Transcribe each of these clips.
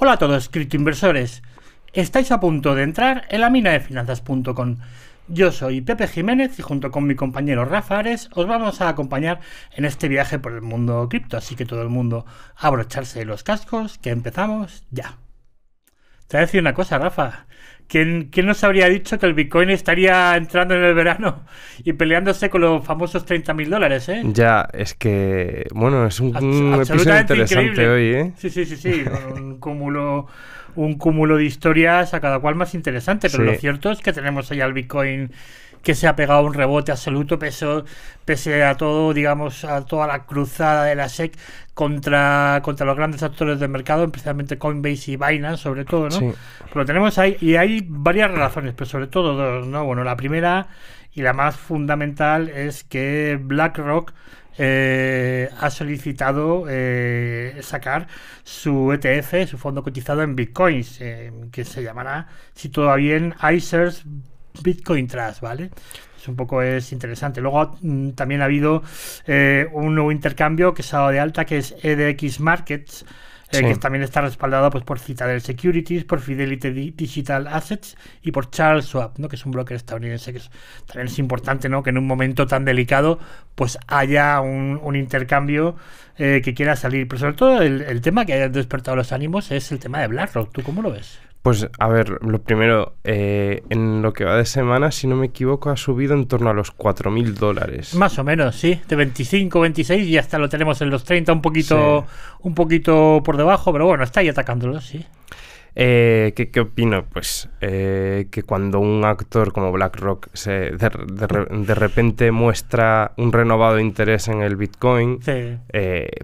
Hola a todos, criptoinversores. Estáis a punto de entrar en la mina de finanzas.com. Yo soy Pepe Jiménez y junto con mi compañero Rafa Ares os vamos a acompañar en este viaje por el mundo cripto, así que todo el mundo abrocharse los cascos, que empezamos ya. Te voy a decir una cosa, Rafa. ¿Quién, ¿Quién, nos habría dicho que el Bitcoin estaría entrando en el verano y peleándose con los famosos 30 mil dólares? ¿eh? Ya, es que, bueno, es un, episodio interesante hoy. ¿eh? Sí, sí, sí, sí, un cúmulo, un cúmulo de historias a cada cual más interesante, pero lo cierto es que tenemos ahí al Bitcoin que se ha pegado un rebote absoluto pese, pese a todo, digamos, a toda la cruzada de la SEC contra, contra los grandes actores del mercado, Especialmente Coinbase y Binance, sobre todo, ¿no? Pues lo tenemos ahí y hay varias razones, pero sobre todo dos, ¿no? Bueno, la primera y la más fundamental es que BlackRock eh, ha solicitado eh, sacar su ETF, su fondo cotizado en bitcoins, eh, que se llamará, si todo va bien, iShares Bitcoin Trust, ¿vale? Es un poco es interesante. Luego mm, también ha habido eh, un nuevo intercambio que se ha dado de alta, que es EDX Markets, eh, que también está respaldado pues, por Citadel Securities, por Fidelity Digital Assets y por Charles Schwab, ¿no? que es un broker estadounidense, que también es importante ¿no? que en un momento tan delicado pues haya un, intercambio eh, que quiera salir. Pero sobre todo el, tema que haya despertado los ánimos es el tema de BlackRock. ¿Tú cómo lo ves? Pues a ver, lo primero, eh, en lo que va de semana, si no me equivoco, ha subido en torno a los 4.000 dólares. Más o menos, sí, de 25, 26 y hasta lo tenemos en los 30, un poquito, un poquito por debajo, pero bueno, está ahí atacándolo, sí. Eh, ¿qué, opino? Pues eh, que cuando un actor como BlackRock se de, repente muestra un renovado interés en el Bitcoin,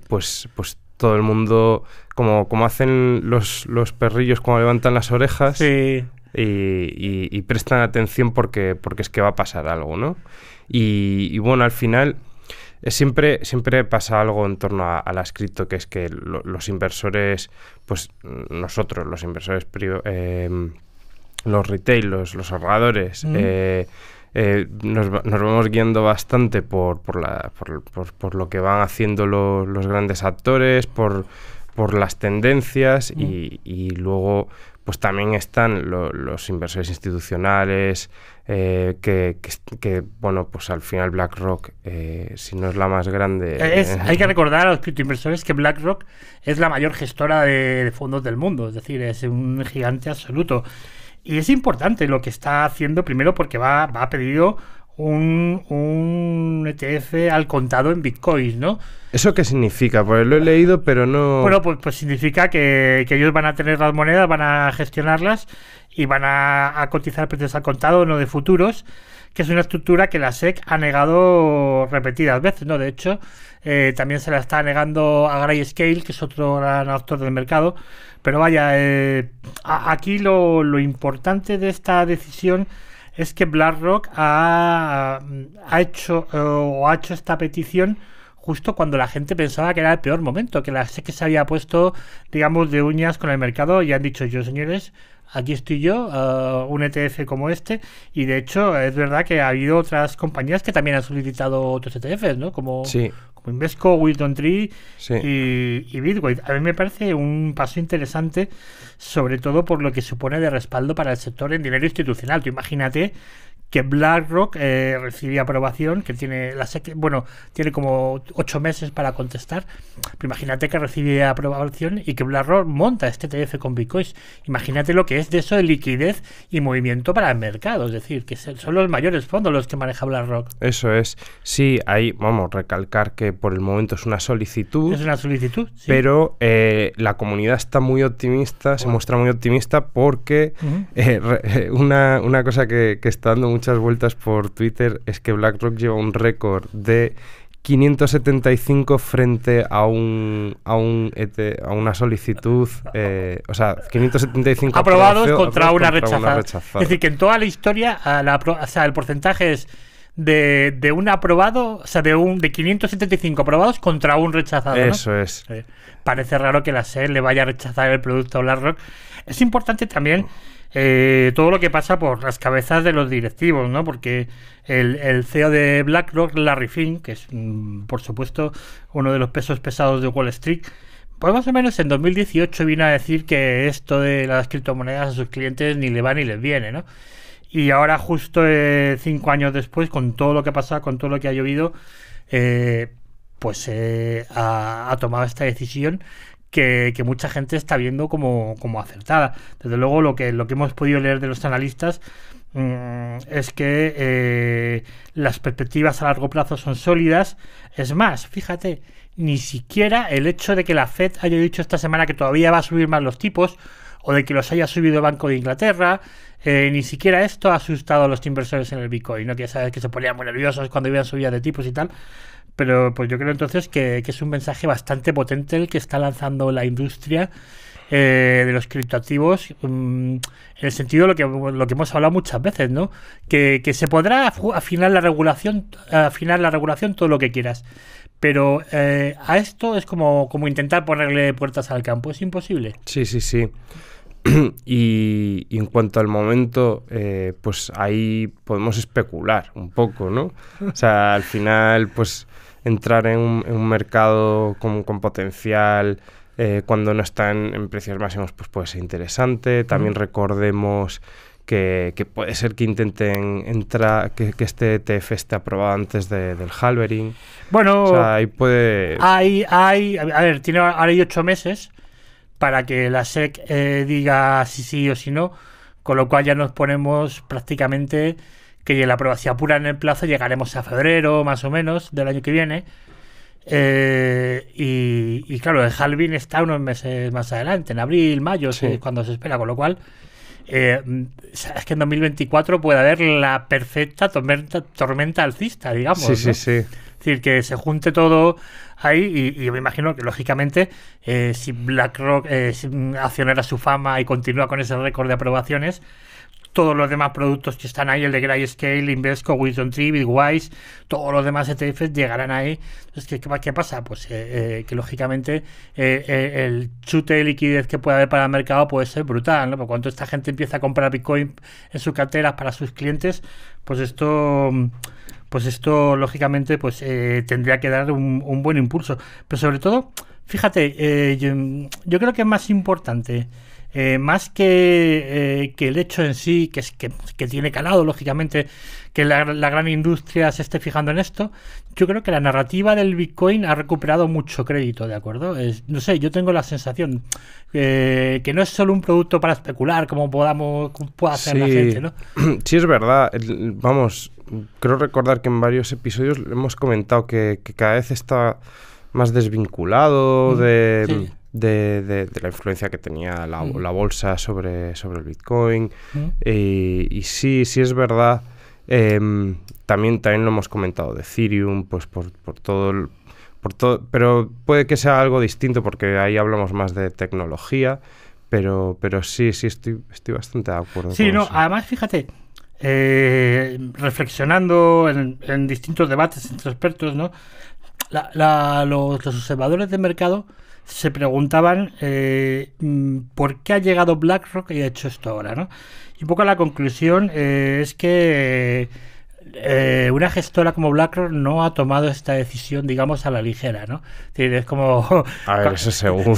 pues, pues todo el mundo, como, como hacen los, perrillos cuando levantan las orejas y, prestan atención porque, porque es que va a pasar algo, ¿no? Y, bueno, al final eh, siempre, siempre pasa algo en torno a, la las cripto, que es que los inversores, pues mm, nosotros, los inversores eh, los retail, los, ahorradores, eh, nos, nos, vamos guiando bastante por, por, la, por, lo que van haciendo los grandes actores, por, las tendencias y, luego pues también están los inversores institucionales eh, que, bueno, pues al final BlackRock, eh, si no es la más grande... hay que recordar a los criptoinversores que BlackRock es la mayor gestora de fondos del mundo, es decir, es un gigante absoluto. Y es importante lo que está haciendo, primero porque va, va a pedido un, ETF al contado en Bitcoin ¿no? ¿Eso qué significa? Pues lo he leído, pero no. Bueno, pues, pues significa que, ellos van a tener las monedas, van a gestionarlas y van a, cotizar precios al contado, no de futuros, que es una estructura que la SEC ha negado repetidas veces, ¿no? De hecho, eh, también se la está negando a Grayscale, que es otro gran actor del mercado. Pero vaya, eh, aquí lo, lo importante de esta decisión es que BlackRock ha, ha hecho eh, o ha hecho esta petición justo cuando la gente pensaba que era el peor momento, que la que se había puesto, digamos, de uñas con el mercado y han dicho yo, señores, aquí estoy yo, ah, un ETF como este, y de hecho es verdad que ha habido otras compañías que también han solicitado otros ETFs, ¿no? Como, Invesco, Wilton Tree y, y A mí me parece un paso interesante, sobre todo por lo que supone de respaldo para el sector en dinero institucional. Tú imagínate que BlackRock eh, recibe recibía aprobación, que tiene la bueno, tiene como ocho meses para contestar. Pero imagínate que recibe aprobación y que BlackRock monta este TF con Bitcoin. Imagínate lo que es de eso de liquidez y movimiento para el mercado. Es decir, que son los mayores fondos los que maneja BlackRock. Eso es. Sí, ahí vamos, a recalcar que por el momento es una solicitud. Es una solicitud, Pero eh, la comunidad está muy optimista, se muestra muy optimista porque eh, una, cosa que está dando mucho vueltas por Twitter es que BlackRock lleva un récord de 575 frente a un a un e a una solicitud, eh, o sea, 575 aprobados contra, una, rechazada. Es decir, que en toda la historia, a la, el porcentaje es de, un aprobado, o sea, de un de 575 aprobados contra un rechazado. Eso es. Eh, parece raro que la SER le vaya a rechazar el producto a BlackRock. Es importante también eh, todo lo que pasa por las cabezas de los directivos, ¿no? Porque el, CEO de BlackRock, Larry Fink, que es, mm, por supuesto, uno de los pesos pesados de Wall Street, pues más o menos en 2018 vino a decir que esto de las criptomonedas a sus clientes ni le va ni les viene, ¿no? Y ahora, justo eh, cinco años después, con todo lo que ha pasado, con todo lo que ha llovido, eh, pues ha, tomado esta decisión que, mucha gente está viendo como, acertada. Desde luego lo que, lo que hemos podido leer de los analistas mm, es que eh, las perspectivas a largo plazo son sólidas. Es más, fíjate, ni siquiera el hecho de que la Fed haya dicho esta semana que todavía va a subir más los tipos o de que los haya subido el Banco de Inglaterra, eh, ni siquiera esto ha asustado a los inversores en el Bitcoin, ¿no? que ya que se ponían muy nerviosos cuando iban subidas de tipos y tal. Pero pues yo creo entonces que, es un mensaje bastante potente el que está lanzando la industria eh, de los criptoactivos mm, en el sentido de lo que, lo que hemos hablado muchas veces, ¿no? Que, se podrá afinar la regulación, afinar la regulación todo lo que quieras. Pero eh, a esto es como, como intentar ponerle puertas al campo, es imposible. Sí, sí, sí. y, en cuanto al momento, eh, pues ahí podemos especular un poco, ¿no? O sea, al final, pues entrar en un, mercado con, con potencial eh, cuando no están en precios máximos, pues puede ser interesante. También recordemos que, puede ser que intenten entrar, que, que este ETF esté aprobado antes del halvering. Bueno, ahí puede... Hay, hay, a ver, tiene, ahora hay ocho meses para que la SEC eh, diga si sí o si no, con lo cual ya nos ponemos prácticamente que la prueba, apura en el plazo, llegaremos a febrero más o menos del año que viene. Eh, y, claro, el Halvin está unos meses más adelante, en abril, mayo, cuando se espera, con lo cual eh, es que en 2024 puede haber la perfecta tormenta, tormenta alcista, digamos. Sí, sí, sí. Es decir, que se junte todo ahí y, me imagino que lógicamente eh, si BlackRock eh, accionara su fama y continúa con ese récord de aprobaciones, todos los demás productos que están ahí, el de Grayscale, Invesco, Wisdom Tree, wise todos los demás ETFs llegarán ahí. Entonces, ¿qué, pasa? Pues eh, eh, que lógicamente eh, el chute de liquidez que puede haber para el mercado puede ser brutal, ¿no? Por cuanto esta gente empieza a comprar Bitcoin en sus carteras para sus clientes, pues esto pues esto lógicamente pues tendría que dar un, buen impulso pero sobre todo fíjate yo, creo que es más importante eh, más eh, que, el hecho en sí, que, es, que, tiene calado, lógicamente, que la, gran industria se esté fijando en esto, yo creo que la narrativa del Bitcoin ha recuperado mucho crédito, ¿de acuerdo? no sé, yo tengo la sensación eh, que no es solo un producto para especular, como podamos, pueda hacer la gente, ¿no? Sí, es verdad. vamos, creo recordar que en varios episodios hemos comentado que, cada vez está más desvinculado mm, de de, la influencia que tenía la, mm. bolsa sobre, sobre el Bitcoin. Mm. y sí, sí es verdad. Em, también, también lo hemos comentado de Ethereum, pues por, por todo por todo, pero puede que sea algo distinto porque ahí hablamos más de tecnología, pero, pero sí, sí, estoy, estoy bastante de acuerdo. Sí, no, además fíjate, eh, reflexionando en, distintos debates entre expertos, ¿no? La, los, observadores de mercado se preguntaban eh, mm, por qué ha llegado BlackRock y ha hecho esto ahora, ¿no? Y un poco la conclusión eh, es que eh, una gestora como BlackRock no ha tomado esta decisión, digamos, a la ligera, ¿no? Es como... A ver, eso seguro.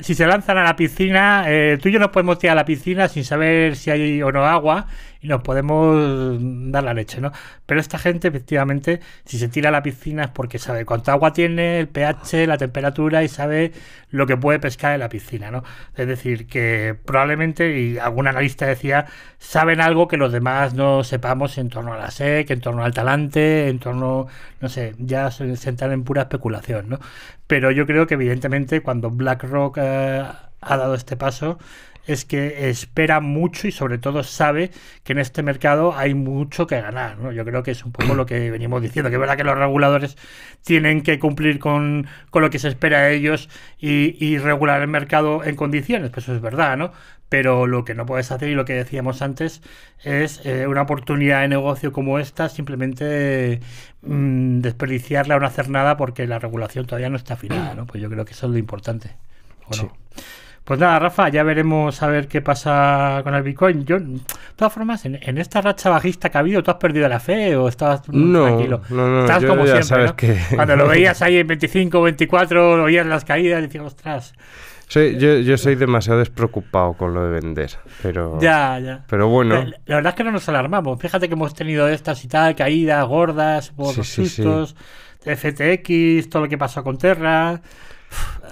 si se lanzan a la piscina, eh, tú y yo nos podemos tirar a la piscina sin saber si hay o no agua y nos podemos dar la leche, ¿no? Pero esta gente, efectivamente, si se tira a la piscina es porque sabe cuánta agua tiene, el pH, la temperatura y sabe lo que puede pescar en la piscina, ¿no? Es decir, que probablemente, y algún analista decía, saben algo que los demás no sepamos en torno a la que en torno al talante, en torno, no sé, ya se, sentar en pura especulación, ¿no? Pero yo creo que evidentemente cuando BlackRock eh, ha dado este paso, es que espera mucho y sobre todo sabe que en este mercado hay mucho que ganar. ¿no? Yo creo que es un poco lo que venimos diciendo, que es verdad que los reguladores tienen que cumplir con, con lo que se espera de ellos y, regular el mercado en condiciones, pues eso es verdad, ¿no? pero lo que no puedes hacer y lo que decíamos antes es eh, una oportunidad de negocio como esta simplemente mm, desperdiciarla o no hacer nada porque la regulación todavía no está afinada, ¿no? Pues yo creo que eso es lo importante. Pues nada, Rafa, ya veremos a ver qué pasa con el Bitcoin. Yo, de todas formas, en, esta racha bajista que ha habido, ¿tú has perdido la fe o estabas mm, tranquilo? No, no, como siempre. que... Cuando lo veías ahí en 25, 24, oías las caídas y decías, ostras. Sí, yo, soy demasiado despreocupado con lo de vender, pero... Ya, ya. Pero bueno... La, verdad es que no nos alarmamos. Fíjate que hemos tenido estas y tal, caídas gordas, por sustos, FTX, todo lo que pasó con Terra...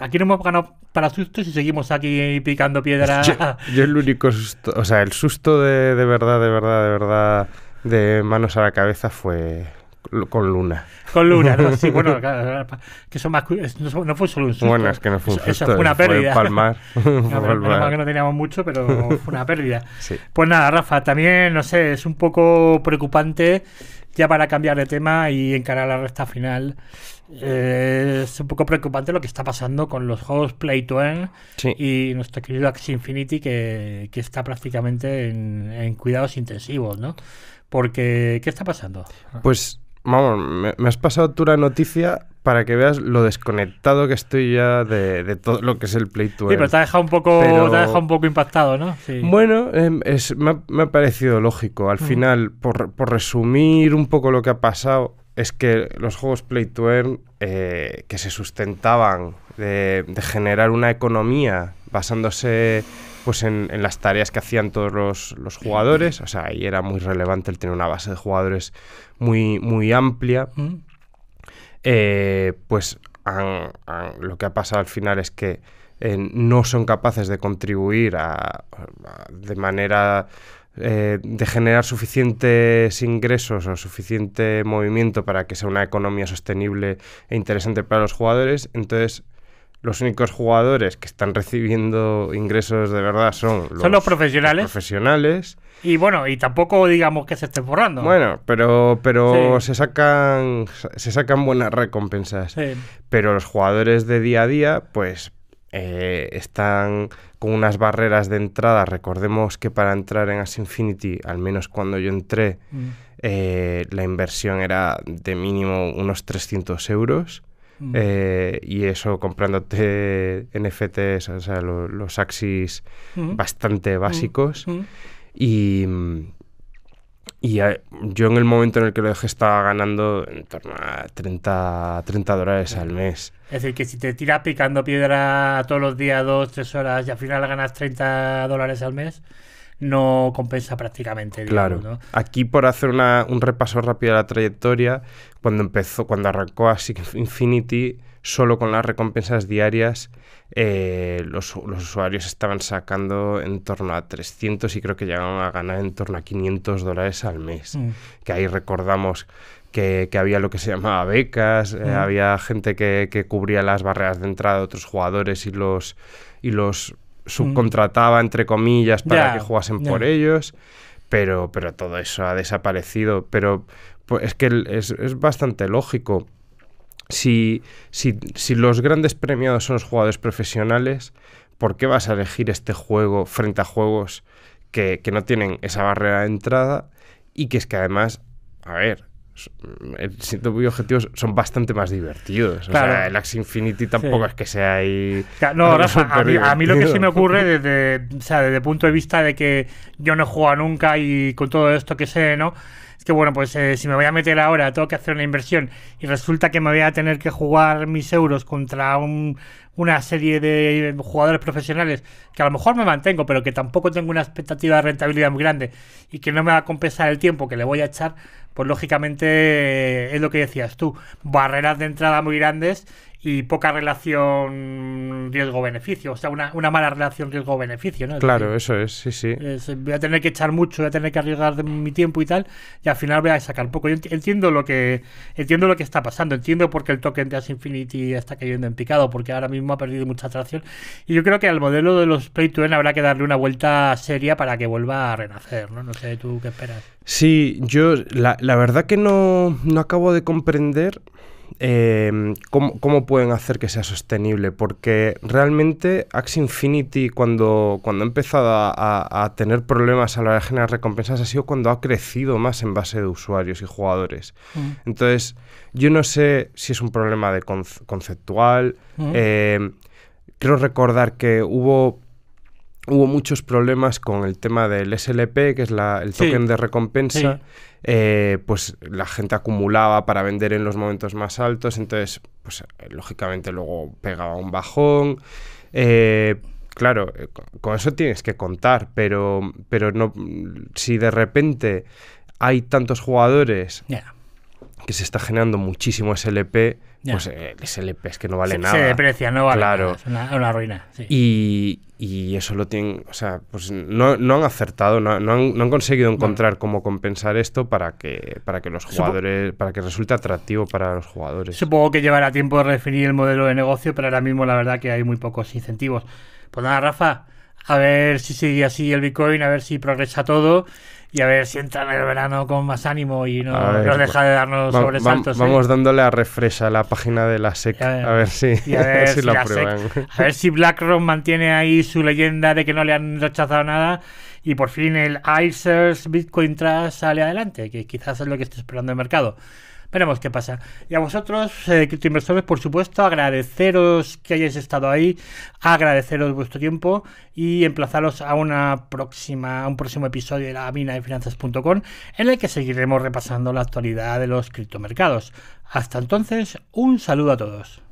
Aquí no hemos ganado para sustos y seguimos aquí picando piedra. Yo, el único susto, o sea, el susto de, de verdad, de verdad, de verdad, de manos a la cabeza fue con Luna. Con Luna, sí, bueno, claro, que son más, no fue solo un susto. que no fue fue una pérdida. palmar. no, palmar. que no teníamos mucho, pero fue una pérdida. Pues nada, Rafa, también, no sé, es un poco preocupante ya para cambiar de tema y encarar la recta final es un poco preocupante lo que está pasando con los juegos Play to Earn y nuestro querido Axie Infinity que, está prácticamente en, cuidados intensivos, ¿no? Porque, ¿qué está pasando? Pues, vamos, me, has pasado tú la noticia para que veas lo desconectado que estoy ya de, todo lo que es el Play to Earn. Sí, pero te ha dejado un poco, un poco impactado, ¿no? Bueno, em, me, ha, parecido lógico. Al final, por, por resumir un poco lo que ha pasado es que los juegos Play to eh, que se sustentaban de, generar una economía basándose pues en, las tareas que hacían todos los, jugadores, o sea, ahí era muy relevante el tener una base de jugadores muy, muy amplia, eh, pues lo que ha pasado al final es que eh, no son capaces de contribuir a, de manera eh, de generar suficientes ingresos o suficiente movimiento para que sea una economía sostenible e interesante para los jugadores, entonces los únicos jugadores que están recibiendo ingresos de verdad son los, profesionales. profesionales. Y bueno, y tampoco digamos que se estén borrando. Bueno, pero, pero se sacan se sacan buenas recompensas. Pero los jugadores de día a día, pues eh, están con unas barreras de entrada. Recordemos que para entrar en As Infinity, al menos cuando yo entré, mm. eh, la inversión era de mínimo unos 300 euros. Mm. Eh, y eso comprándote NFTs, o sea, los axis mm. bastante básicos. Y y yo en el momento en el que lo dejé estaba ganando en torno a 30, 30 dólares al mes. Es decir, que si te tiras picando piedra todos los días, dos, tres horas y al final ganas 30 dólares al mes, no compensa prácticamente. claro. Aquí por hacer una, un repaso rápido de la trayectoria, cuando empezó, cuando arrancó así Infinity, solo con las recompensas diarias eh, los, usuarios estaban sacando en torno a 300 y creo que llegaban a ganar en torno a 500 dólares al mes. Mm. Que ahí recordamos que, había lo que se llamaba becas, eh, mm. había gente que, cubría las barreras de entrada de otros jugadores y los, y los subcontrataba, mm. entre comillas, para que jugasen por ellos. Pero, pero todo eso ha desaparecido. Pero pues, es que es, es bastante lógico si, si, si los grandes premiados son los jugadores profesionales, ¿por qué vas a elegir este juego frente a juegos que, que no tienen esa barrera de entrada y que es que además, a ver, siento muy objetivos, son bastante más divertidos. Claro. O sea, el Axe Infinity tampoco es que sea ahí. No, a, mí, lo que sí me ocurre desde, desde el punto de vista de que yo no he nunca y con todo esto que sé, ¿no? es que bueno, pues eh, si me voy a meter ahora, tengo que hacer una inversión y resulta que me voy a tener que jugar mis euros contra un, una serie de jugadores profesionales que a lo mejor me mantengo, pero que tampoco tengo una expectativa de rentabilidad muy grande y que no me va a compensar el tiempo que le voy a echar, pues lógicamente eh, es lo que decías tú, barreras de entrada muy grandes y poca relación riesgo-beneficio, o sea, una, una mala relación riesgo-beneficio, ¿no? claro, eso es, sí, sí. voy a tener que echar mucho, voy a tener que arriesgar de mi tiempo y tal, y al final voy a sacar poco. Yo entiendo lo que entiendo lo que está pasando, entiendo por qué el token de As Infinity está cayendo en picado, porque ahora mismo ha perdido mucha atracción, y yo creo que al modelo de los Play to Earn habrá que darle una vuelta seria para que vuelva a renacer, ¿no? No sé, ¿tú qué esperas? Sí, yo la, verdad que no, no acabo de comprender... Eh, ¿cómo, pueden hacer que sea sostenible? Porque realmente Axie Infinity, cuando, cuando ha empezado a, tener problemas a la hora de generar recompensas, ha sido cuando ha crecido más en base de usuarios y jugadores. Mm. Entonces, yo no sé si es un problema de conceptual. Mm. Eh, creo recordar que hubo hubo muchos problemas con el tema del SLP, que es el token de recompensa, eh, pues la gente acumulaba para vender en los momentos más altos, entonces, pues lógicamente luego pegaba un bajón. Eh, claro, eh, con eso tienes que contar, pero, pero no, si de repente hay tantos jugadores que se está generando muchísimo SLP, pues eh, SLP es que no vale nada. Se deprecia, no vale Es una, ruina. Y, eso lo tienen, o sea, pues no, han acertado, no, han, conseguido encontrar cómo compensar esto para que, para que los jugadores, para que resulte atractivo para los jugadores. Supongo que llevará tiempo de el modelo de negocio, pero ahora mismo la verdad que hay muy pocos incentivos. Pues nada, Rafa, a ver si sigue así el Bitcoin, a ver si progresa todo y a ver si entra en el verano con más ánimo y no nos pues, deja de darnos sobresaltos. vamos ¿eh? dándole a refresa la página de la SEC, a ver, si, a ver BlackRock mantiene ahí su leyenda de que no le han rechazado nada y por fin el ISERS Bitcoin Trust sale adelante, que quizás es lo que está esperando el mercado. Veremos qué pasa. Y a vosotros, eh, criptoinversores, por supuesto, agradeceros que hayáis estado ahí, agradeceros vuestro tiempo y emplazaros a una próxima, a un próximo episodio de la mina de finanzas.com en el que seguiremos repasando la actualidad de los criptomercados. Hasta entonces, un saludo a todos.